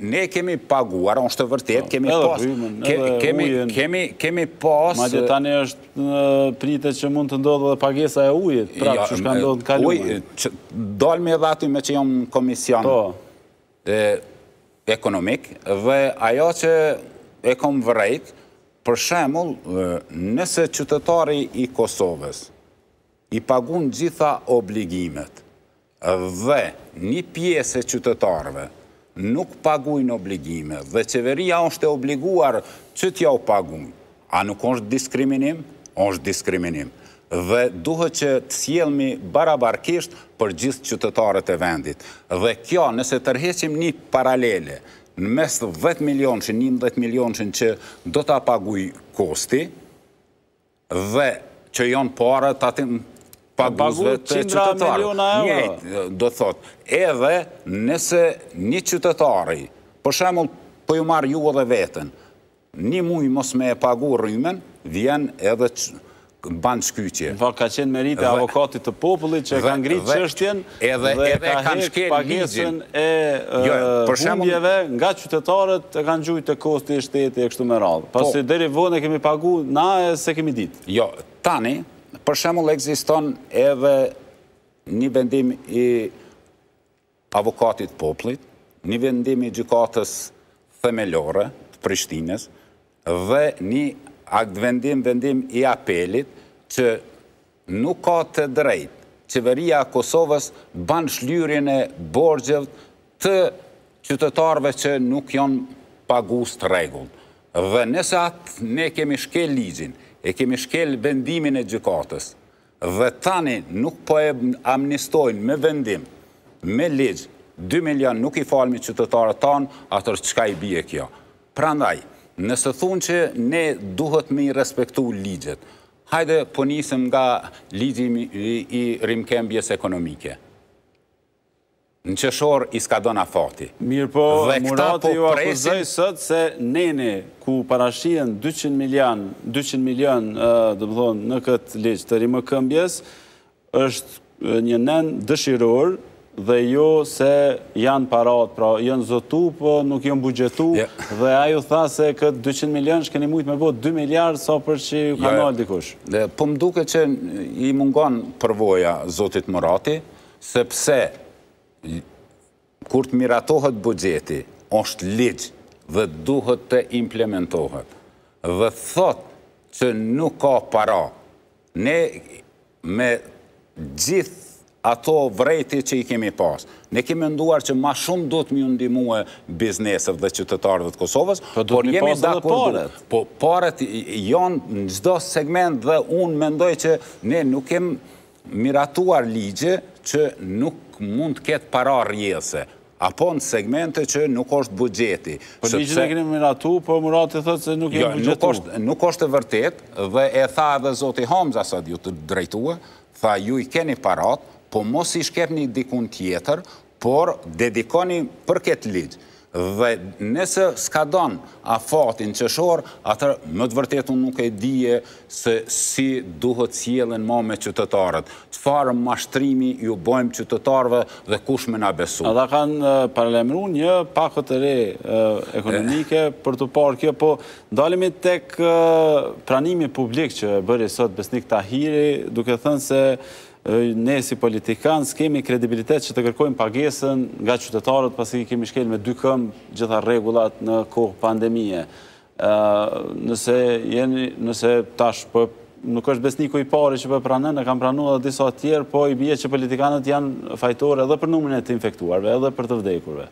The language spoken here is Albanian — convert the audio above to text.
Ne kemi paguar, onë shtë vërtet, kemi pas... Kemi pas... Ma dhe tani është pritet që mund të ndodhë dhe pagesa e ujit, prapë që shka ndodhë në kaluar. Ujë, dolmi edhe aty me që jomë komision po. ekonomik, dhe ajo që e kom vërrejt, për shemull, nëse qytetari i Kosovës i pagun gjitha obligimet, dhe një piesë e qytetarëve, nuk pagujnë obligime dhe qeveria është e obliguar që tja u pagunë. A nuk është diskriminim? është diskriminim. Dhe duhet që të sjelmi barabarkisht për gjithë qytetarët e vendit. Dhe kjo, nëse tërheqim një paralele, në mes 10 milion që një 10 milion që do të paguj kosti, dhe që jonë parët paguzve të qytetarë. Njëjtë, do thotë, edhe nëse një qytetari, për shemull, për po ju marrë ju edhe vetën, një mujë mos me e pagu rrimen, vjen edhe banë shkyqje. Në ka qenë merit avokatit të popullit që e kanë gritë qështjen, edhe e kanë shkerë pagesën e jo, bundjeve nga qytetarët e kanë gjujtë të kosti e shteti e kështu më radhë. Pasë, dhe vënë e kemi pagu, na e se kemi ditë. Jo, tani, Për shemull, eksiston edhe një vendim i avokatit poplit, një vendim i gjykatës themelore, të Prishtines, dhe një akt vendim, vendim i apelit, që nuk ka të drejt, qeveria Kosovës banë shlyrin e borgjëvët të qytetarve që nuk janë pagust regull. Dhe nëse atë ne kemi shkel ligjin, e kemi shkel vendimin e gjykatës, dhe tani nuk po e amnistojnë me vendim, me ligjë, 2 milion nuk i falmi qytetarët tanë, atër qka i bje kjo. Pra ndaj, nëse thunë që ne duhet me i respektu ligjet, hajde po njësëm nga ligjimi i rimkembjes ekonomike. Në qëshor i s'ka dona foti. Mirë po, Murati po ju akuzoj sët se nene ku parashien 200 milion, 200 milion thonë, në këtë leqë të rimë këmbjes, është një nen dëshirur dhe jo se janë parat, pra janë zotu, po nuk janë bugjetu, dhe ju tha se këtë 200 milion shkeni mujtë me bot 2 miliard, sa për që ju ka nëllë dikush. Po më duke që i mungon përvoja zotit Murati, sepse kur të miratohet bugjeti, është ligjë dhe duhet të implementohet. Dhe thot që nuk ka para. Ne me gjithë ato vrejti që i kemi pas. Ne kemi nduar që ma shumë do të mjë ndimue bizneset dhe qytetarëve të Kosovës, po por jemi da kërdu. Po paret janë në gjdo segment dhe unë mendoj që ne nuk kemë miratuar ligje që nuk mund të ketë para rjese, apo në segmente që nuk është bugjeti. Për një që në këni miratu, për po mëratë të thëtë se nuk e jo, bugjetu. Nuk është e vërtet, dhe e tha dhe Zoti Homza, sa dhju të drejtua, tha ju i keni parat, po mos i shkep një dikun tjetër, por dedikoni për këtë ligjë. Dhe nëse s'ka donë a fatin që atër më të vërtetun nuk e dije se si duhet sjelen ma me qytetarët. Që farë mashtrimi ju bojmë qytetarëve dhe kush me nabesu. A da kanë paralemru një pakët e re ekonomike për të parë kjo, po ndalimi tek pranimi publik që bërë bëri sot Besnik Tahiri, duke thënë se ne si politikanës kemi kredibilitet që të kërkojmë pagesën nga qytetarët pasi kemi shkel me dy këmë gjitha regullat në kohë pandemije. Nëse jeni, nëse tash për po, nuk është besniku i pari që për po pranën, e kam pranu edhe disa tjerë, po i bje që politikanët janë fajtore edhe për numën e të infektuarve, edhe për të vdekurve.